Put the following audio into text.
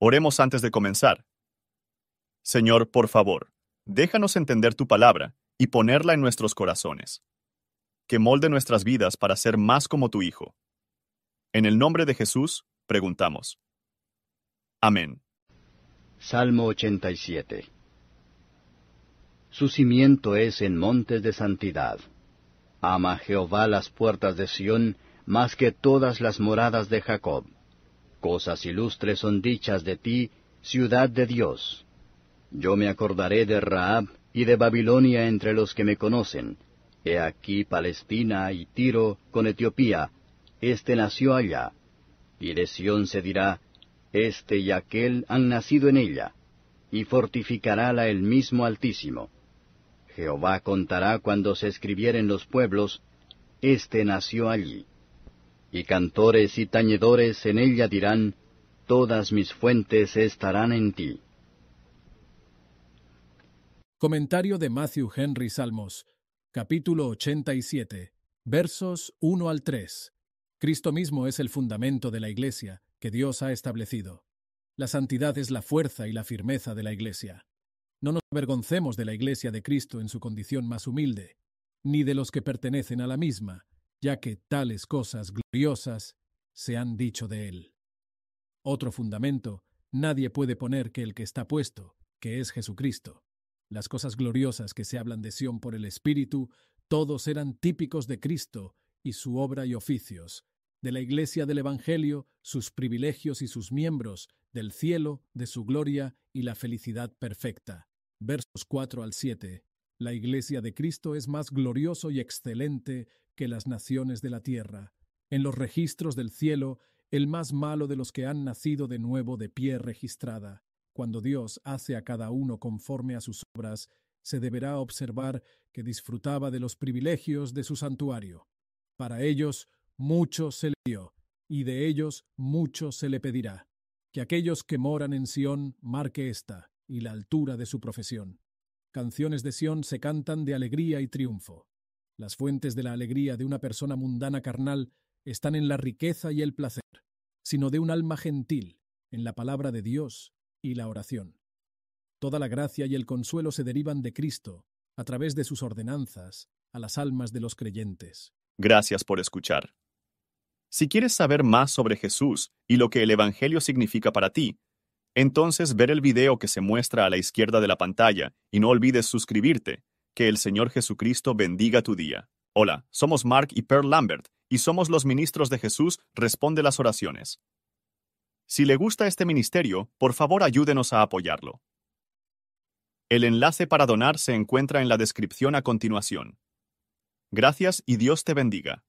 Oremos antes de comenzar. Señor, por favor, déjanos entender tu palabra y ponerla en nuestros corazones. Que molde nuestras vidas para ser más como tu Hijo. En el nombre de Jesús, preguntamos. Amén. Salmo 87 Su cimiento es en montes de santidad. Ama Jehová las puertas de Sión más que todas las moradas de Jacob Cosas ilustres son dichas de ti, ciudad de Dios. Yo me acordaré de Raab y de Babilonia entre los que me conocen. He aquí Palestina y Tiro con Etiopía, este nació allá. Y de Sión se dirá, este y aquel han nacido en ella, y fortificarála el mismo Altísimo. Jehová contará cuando se escribieren los pueblos, este nació allí y cantores y tañedores en ella dirán, Todas mis fuentes estarán en ti. Comentario de Matthew Henry Salmos, capítulo 87, versos 1 al 3. Cristo mismo es el fundamento de la Iglesia que Dios ha establecido. La santidad es la fuerza y la firmeza de la Iglesia. No nos avergoncemos de la Iglesia de Cristo en su condición más humilde, ni de los que pertenecen a la misma, ya que tales cosas gloriosas se han dicho de él. Otro fundamento, nadie puede poner que el que está puesto, que es Jesucristo. Las cosas gloriosas que se hablan de Sión por el Espíritu, todos eran típicos de Cristo y su obra y oficios, de la Iglesia del Evangelio, sus privilegios y sus miembros, del cielo, de su gloria y la felicidad perfecta. Versos 4 al 7, la iglesia de Cristo es más glorioso y excelente que las naciones de la tierra. En los registros del cielo, el más malo de los que han nacido de nuevo de pie registrada. Cuando Dios hace a cada uno conforme a sus obras, se deberá observar que disfrutaba de los privilegios de su santuario. Para ellos mucho se le dio, y de ellos mucho se le pedirá. Que aquellos que moran en Sión marque esta y la altura de su profesión. Canciones de Sión se cantan de alegría y triunfo. Las fuentes de la alegría de una persona mundana carnal están en la riqueza y el placer, sino de un alma gentil, en la palabra de Dios y la oración. Toda la gracia y el consuelo se derivan de Cristo, a través de sus ordenanzas, a las almas de los creyentes. Gracias por escuchar. Si quieres saber más sobre Jesús y lo que el Evangelio significa para ti, entonces ver el video que se muestra a la izquierda de la pantalla y no olvides suscribirte. Que el Señor Jesucristo bendiga tu día. Hola, somos Mark y Pearl Lambert y somos los ministros de Jesús Responde las Oraciones. Si le gusta este ministerio, por favor ayúdenos a apoyarlo. El enlace para donar se encuentra en la descripción a continuación. Gracias y Dios te bendiga.